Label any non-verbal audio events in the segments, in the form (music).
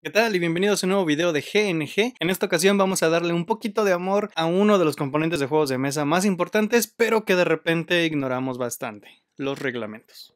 ¿Qué tal y bienvenidos a un nuevo video de GNG? En esta ocasión vamos a darle un poquito de amor a uno de los componentes de juegos de mesa más importantes, pero que de repente ignoramos bastante, los reglamentos.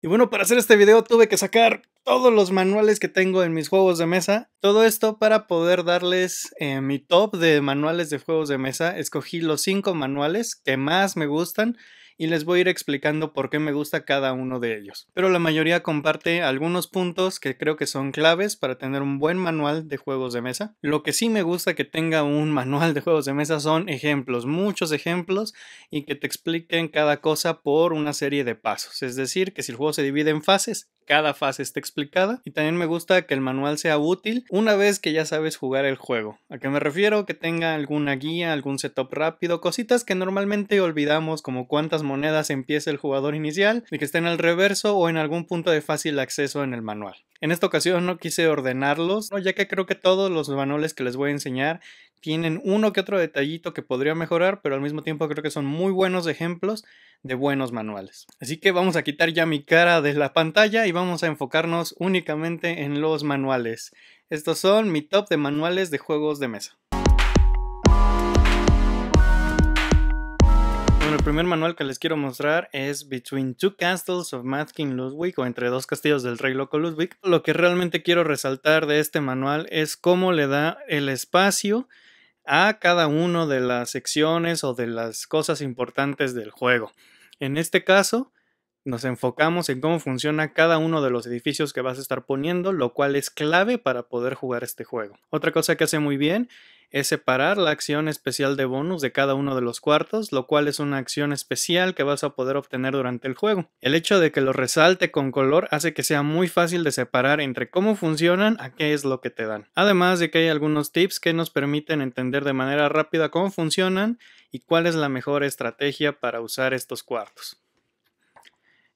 Y bueno, para hacer este video tuve que sacar todos los manuales que tengo en mis juegos de mesa. Todo esto para poder darles eh, mi top de manuales de juegos de mesa. Escogí los 5 manuales que más me gustan y les voy a ir explicando por qué me gusta cada uno de ellos. Pero la mayoría comparte algunos puntos que creo que son claves para tener un buen manual de juegos de mesa. Lo que sí me gusta que tenga un manual de juegos de mesa son ejemplos, muchos ejemplos y que te expliquen cada cosa por una serie de pasos. Es decir, que si el juego se divide en fases, cada fase está explicada y también me gusta que el manual sea útil una vez que ya sabes jugar el juego. ¿A qué me refiero? Que tenga alguna guía, algún setup rápido, cositas que normalmente olvidamos como cuántas monedas empieza el jugador inicial y que estén al reverso o en algún punto de fácil acceso en el manual. En esta ocasión no quise ordenarlos, ya que creo que todos los manuales que les voy a enseñar tienen uno que otro detallito que podría mejorar, pero al mismo tiempo creo que son muy buenos ejemplos de buenos manuales. Así que vamos a quitar ya mi cara de la pantalla y vamos a enfocarnos únicamente en los manuales. Estos son mi top de manuales de juegos de mesa. el primer manual que les quiero mostrar es Between Two Castles of Mad King Ludwig o Entre dos castillos del Rey Loco Ludwig. Lo que realmente quiero resaltar de este manual es cómo le da el espacio a cada una de las secciones o de las cosas importantes del juego. En este caso, nos enfocamos en cómo funciona cada uno de los edificios que vas a estar poniendo, lo cual es clave para poder jugar este juego. Otra cosa que hace muy bien es separar la acción especial de bonus de cada uno de los cuartos, lo cual es una acción especial que vas a poder obtener durante el juego. El hecho de que lo resalte con color hace que sea muy fácil de separar entre cómo funcionan a qué es lo que te dan. Además de que hay algunos tips que nos permiten entender de manera rápida cómo funcionan y cuál es la mejor estrategia para usar estos cuartos.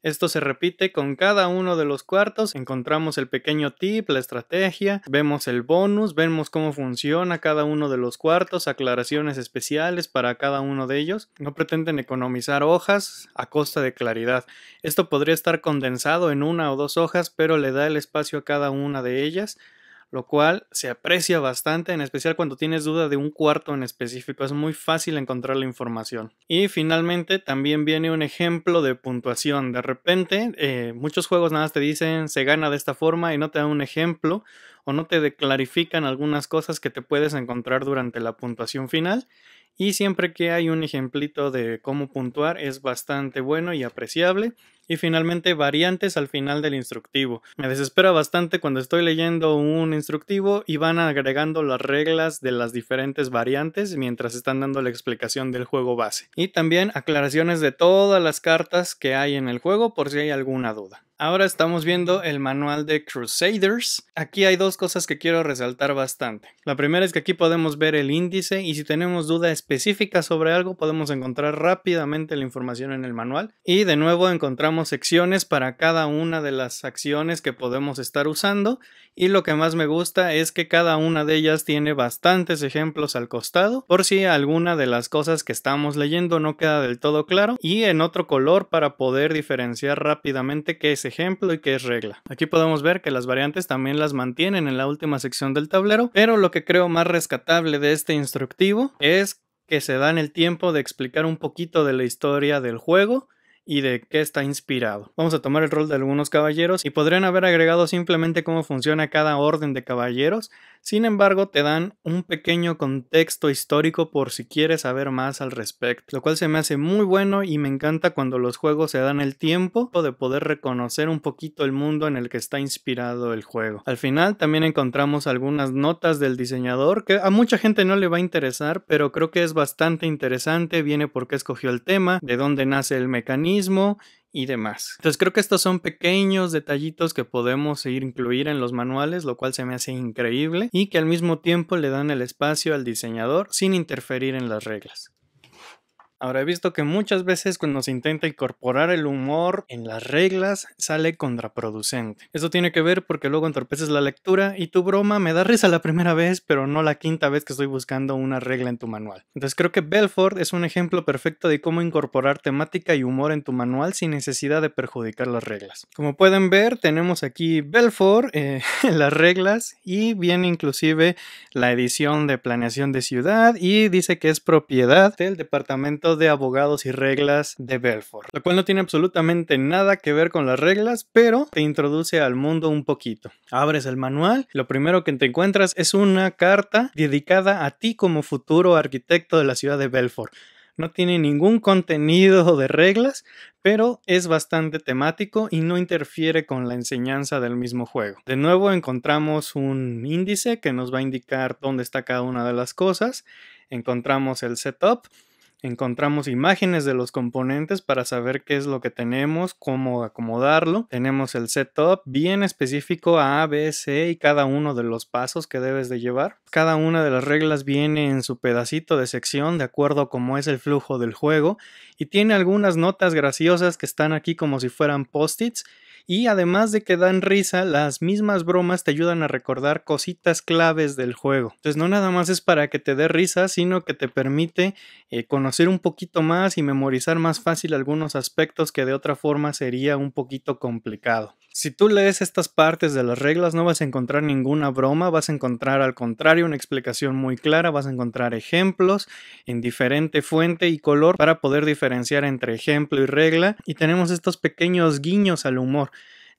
Esto se repite con cada uno de los cuartos, encontramos el pequeño tip, la estrategia, vemos el bonus, vemos cómo funciona cada uno de los cuartos, aclaraciones especiales para cada uno de ellos. No pretenden economizar hojas a costa de claridad. Esto podría estar condensado en una o dos hojas, pero le da el espacio a cada una de ellas lo cual se aprecia bastante, en especial cuando tienes duda de un cuarto en específico, es muy fácil encontrar la información. Y finalmente también viene un ejemplo de puntuación, de repente eh, muchos juegos nada más te dicen se gana de esta forma y no te dan un ejemplo o no te declarifican algunas cosas que te puedes encontrar durante la puntuación final. Y siempre que hay un ejemplito de cómo puntuar es bastante bueno y apreciable y finalmente variantes al final del instructivo. Me desespera bastante cuando estoy leyendo un instructivo y van agregando las reglas de las diferentes variantes mientras están dando la explicación del juego base. Y también aclaraciones de todas las cartas que hay en el juego por si hay alguna duda. Ahora estamos viendo el manual de Crusaders. Aquí hay dos cosas que quiero resaltar bastante. La primera es que aquí podemos ver el índice y si tenemos duda específica sobre algo podemos encontrar rápidamente la información en el manual. Y de nuevo encontramos secciones para cada una de las acciones que podemos estar usando y lo que más me gusta es que cada una de ellas tiene bastantes ejemplos al costado por si alguna de las cosas que estamos leyendo no queda del todo claro y en otro color para poder diferenciar rápidamente qué es ejemplo y qué es regla. Aquí podemos ver que las variantes también las mantienen en la última sección del tablero, pero lo que creo más rescatable de este instructivo es que se dan el tiempo de explicar un poquito de la historia del juego y de qué está inspirado. Vamos a tomar el rol de algunos caballeros y podrían haber agregado simplemente cómo funciona cada orden de caballeros, sin embargo te dan un pequeño contexto histórico por si quieres saber más al respecto, lo cual se me hace muy bueno y me encanta cuando los juegos se dan el tiempo de poder reconocer un poquito el mundo en el que está inspirado el juego. Al final también encontramos algunas notas del diseñador que a mucha gente no le va a interesar, pero creo que es bastante interesante, viene porque escogió el tema, de dónde nace el mecanismo, y demás. Entonces creo que estos son pequeños detallitos que podemos incluir en los manuales, lo cual se me hace increíble y que al mismo tiempo le dan el espacio al diseñador sin interferir en las reglas. Ahora he visto que muchas veces cuando se intenta incorporar el humor en las reglas sale contraproducente. eso tiene que ver porque luego entorpeces la lectura y tu broma me da risa la primera vez, pero no la quinta vez que estoy buscando una regla en tu manual. Entonces creo que Belfort es un ejemplo perfecto de cómo incorporar temática y humor en tu manual sin necesidad de perjudicar las reglas. Como pueden ver, tenemos aquí Belfort eh, (laughs) las reglas y viene inclusive la edición de planeación de ciudad y dice que es propiedad del departamento de abogados y reglas de Belfort, lo cual no tiene absolutamente nada que ver con las reglas, pero te introduce al mundo un poquito. Abres el manual, lo primero que te encuentras es una carta dedicada a ti como futuro arquitecto de la ciudad de Belfort no tiene ningún contenido de reglas, pero es bastante temático y no interfiere con la enseñanza del mismo juego. De nuevo encontramos un índice que nos va a indicar dónde está cada una de las cosas, encontramos el setup encontramos imágenes de los componentes para saber qué es lo que tenemos, cómo acomodarlo. Tenemos el setup bien específico a A, B, C y cada uno de los pasos que debes de llevar. Cada una de las reglas viene en su pedacito de sección de acuerdo a cómo es el flujo del juego y tiene algunas notas graciosas que están aquí como si fueran post-its y además de que dan risa, las mismas bromas te ayudan a recordar cositas claves del juego. Entonces no nada más es para que te dé risa, sino que te permite eh, conocer un poquito más y memorizar más fácil algunos aspectos que de otra forma sería un poquito complicado. Si tú lees estas partes de las reglas no vas a encontrar ninguna broma, vas a encontrar al contrario una explicación muy clara, vas a encontrar ejemplos en diferente fuente y color para poder diferenciar entre ejemplo y regla y tenemos estos pequeños guiños al humor.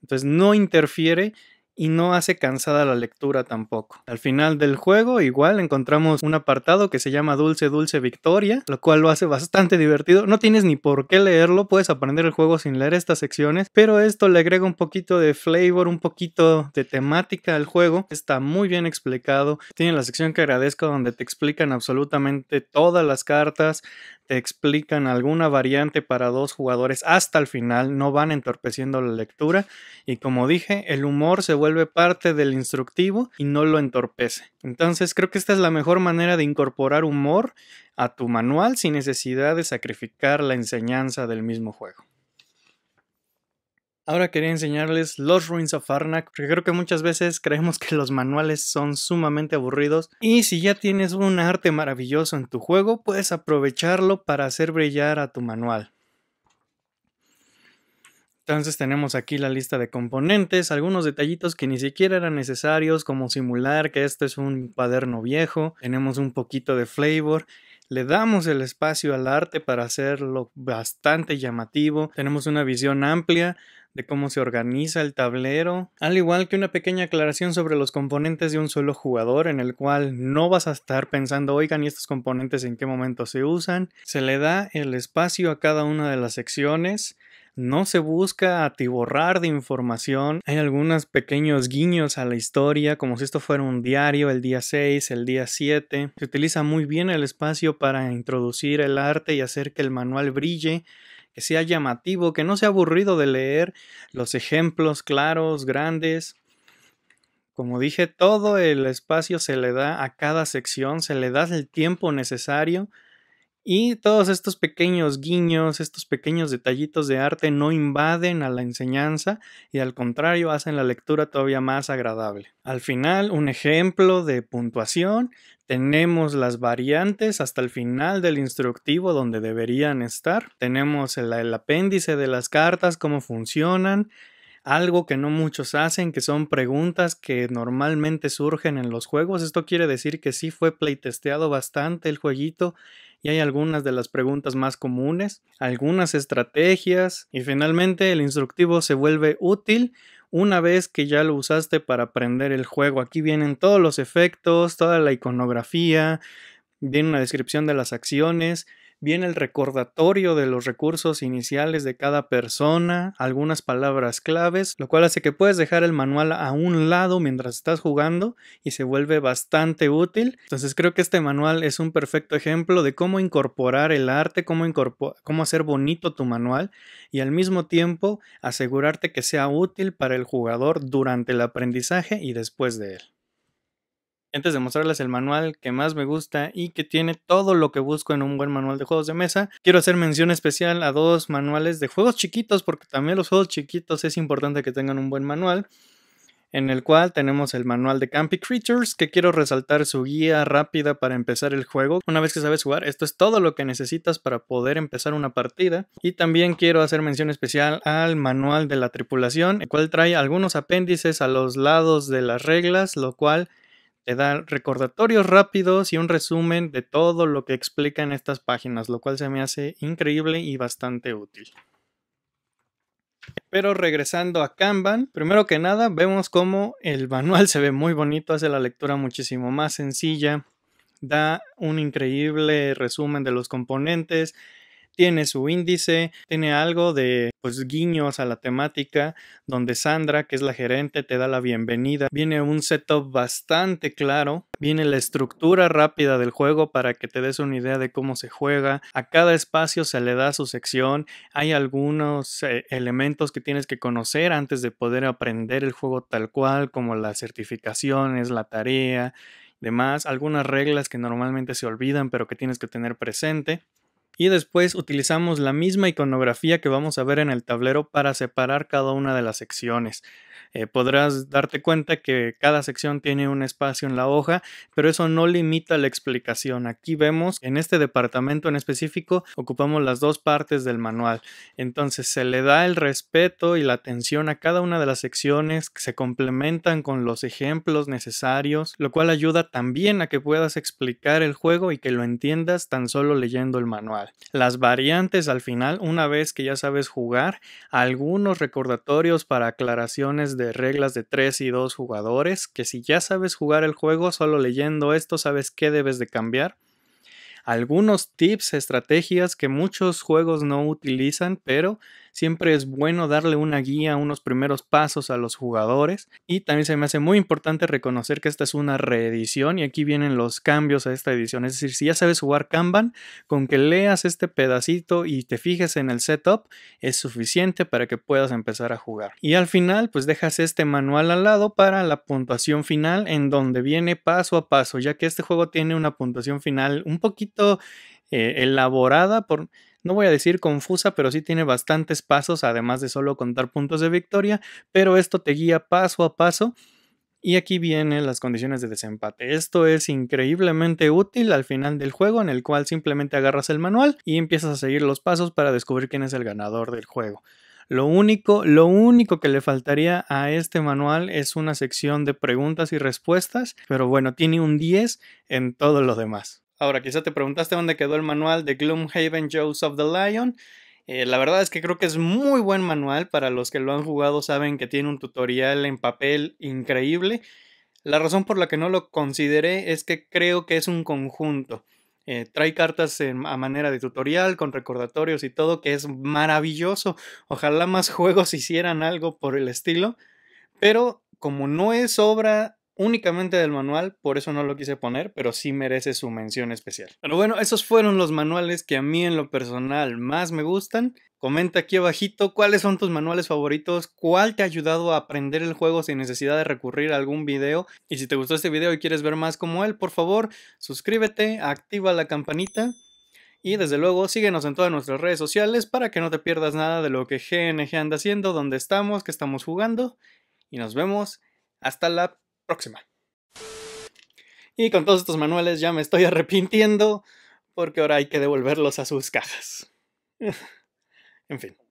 Entonces no interfiere y no hace cansada la lectura tampoco. Al final del juego igual encontramos un apartado que se llama Dulce Dulce Victoria, lo cual lo hace bastante divertido. No tienes ni por qué leerlo, puedes aprender el juego sin leer estas secciones, pero esto le agrega un poquito de flavor, un poquito de temática al juego. Está muy bien explicado. Tiene la sección que agradezco donde te explican absolutamente todas las cartas, te explican alguna variante para dos jugadores hasta el final, no van entorpeciendo la lectura y como dije, el humor se vuelve vuelve parte del instructivo y no lo entorpece. Entonces creo que esta es la mejor manera de incorporar humor a tu manual sin necesidad de sacrificar la enseñanza del mismo juego. Ahora quería enseñarles Los Ruins of Arnak, porque creo que muchas veces creemos que los manuales son sumamente aburridos. Y si ya tienes un arte maravilloso en tu juego, puedes aprovecharlo para hacer brillar a tu manual. Entonces tenemos aquí la lista de componentes, algunos detallitos que ni siquiera eran necesarios, como simular que esto es un cuaderno viejo, tenemos un poquito de flavor, le damos el espacio al arte para hacerlo bastante llamativo, tenemos una visión amplia de cómo se organiza el tablero, al igual que una pequeña aclaración sobre los componentes de un solo jugador en el cual no vas a estar pensando, oigan, ¿y estos componentes en qué momento se usan? Se le da el espacio a cada una de las secciones, no se busca atiborrar de información. Hay algunos pequeños guiños a la historia, como si esto fuera un diario, el día 6, el día 7. Se utiliza muy bien el espacio para introducir el arte y hacer que el manual brille que sea llamativo, que no sea aburrido de leer los ejemplos claros, grandes. Como dije, todo el espacio se le da a cada sección, se le da el tiempo necesario y todos estos pequeños guiños, estos pequeños detallitos de arte no invaden a la enseñanza y al contrario hacen la lectura todavía más agradable. Al final, un ejemplo de puntuación, tenemos las variantes hasta el final del instructivo donde deberían estar, tenemos el, apéndice de las cartas, cómo funcionan, algo que no muchos hacen, que son preguntas que normalmente surgen en los juegos. Esto quiere decir que sí fue playtesteado bastante el jueguito y hay algunas de las preguntas más comunes, algunas estrategias y finalmente el instructivo se vuelve útil una vez que ya lo usaste para aprender el juego. Aquí vienen todos los efectos, toda la iconografía, viene una descripción de las acciones viene el recordatorio de los recursos iniciales de cada persona, algunas palabras claves, lo cual hace que puedes dejar el manual a un lado mientras estás jugando y se vuelve bastante útil. Entonces creo que este manual es un perfecto ejemplo de cómo incorporar el arte, cómo, cómo hacer bonito tu manual y al mismo tiempo asegurarte que sea útil para el jugador durante el aprendizaje y después de él antes de mostrarles el manual que más me gusta y que tiene todo lo que busco en un buen manual de juegos de mesa, quiero hacer mención especial a dos manuales de juegos chiquitos, porque también los juegos chiquitos es importante que tengan un buen manual, en el cual tenemos el manual de Campy Creatures, que quiero resaltar su guía rápida para empezar el juego. Una vez que sabes jugar, esto es todo lo que necesitas para poder empezar una partida. Y también quiero hacer mención especial al manual de la tripulación, el cual trae algunos apéndices a los lados de las reglas, lo cual te da recordatorios rápidos y un resumen de todo lo que explica en estas páginas, lo cual se me hace increíble y bastante útil. Pero regresando a Kanban, primero que nada vemos cómo el manual se ve muy bonito, hace la lectura muchísimo más sencilla, da un increíble resumen de los componentes, tiene su índice, tiene algo de pues guiños a la temática, donde Sandra, que es la gerente, te da la bienvenida. Viene un setup bastante claro, viene la estructura rápida del juego para que te des una idea de cómo se juega. A cada espacio se le da su sección, hay algunos eh, elementos que tienes que conocer antes de poder aprender el juego tal cual, como las certificaciones, la tarea demás, algunas reglas que normalmente se olvidan pero que tienes que tener presente y después utilizamos la misma iconografía que vamos a ver en el tablero para separar cada una de las secciones. Eh, podrás darte cuenta que cada sección tiene un espacio en la hoja, pero eso no limita la explicación. Aquí vemos, en este departamento en específico, ocupamos las dos partes del manual. Entonces se le da el respeto y la atención a cada una de las secciones, que se complementan con los ejemplos necesarios, lo cual ayuda también a que puedas explicar el juego y que lo entiendas tan solo leyendo el manual. Las variantes al final, una vez que ya sabes jugar, algunos recordatorios para aclaraciones de reglas de 3 y 2 jugadores, que si ya sabes jugar el juego, solo leyendo esto sabes qué debes de cambiar. Algunos tips, estrategias que muchos juegos no utilizan, pero Siempre es bueno darle una guía, unos primeros pasos a los jugadores. Y también se me hace muy importante reconocer que esta es una reedición y aquí vienen los cambios a esta edición. Es decir, si ya sabes jugar Kanban, con que leas este pedacito y te fijes en el setup, es suficiente para que puedas empezar a jugar. Y al final, pues dejas este manual al lado para la puntuación final en donde viene paso a paso, ya que este juego tiene una puntuación final un poquito eh, elaborada por no voy a decir confusa, pero sí tiene bastantes pasos, además de solo contar puntos de victoria, pero esto te guía paso a paso. Y aquí vienen las condiciones de desempate. Esto es increíblemente útil al final del juego en el cual simplemente agarras el manual y empiezas a seguir los pasos para descubrir quién es el ganador del juego. Lo único, lo único que le faltaría a este manual es una sección de preguntas y respuestas, pero bueno, tiene un 10 en todo lo demás. Ahora, quizá te preguntaste dónde quedó el manual de Gloomhaven Jaws of the Lion. Eh, la verdad es que creo que es muy buen manual. Para los que lo han jugado saben que tiene un tutorial en papel increíble. La razón por la que no lo consideré es que creo que es un conjunto. Eh, trae cartas a manera de tutorial, con recordatorios y todo, que es maravilloso. Ojalá más (laughs) juegos hicieran algo por el estilo. Pero como no es obra únicamente del manual, por eso no lo quise poner, pero sí merece su mención especial. Pero bueno, esos fueron los manuales que a mí en lo personal más me gustan. Comenta aquí abajito cuáles son tus manuales favoritos, cuál te ha ayudado a aprender el juego sin necesidad de recurrir a algún video. Y si te gustó este video y quieres ver más como él, por favor, suscríbete, activa la campanita. Y desde luego síguenos en todas nuestras redes sociales para que no te pierdas nada de lo que GNG anda haciendo, dónde estamos, qué estamos jugando. Y nos vemos. Hasta la próxima. Y con todos estos manuales ya me estoy arrepintiendo porque ahora hay que devolverlos a sus cajas. (laughs) en fin.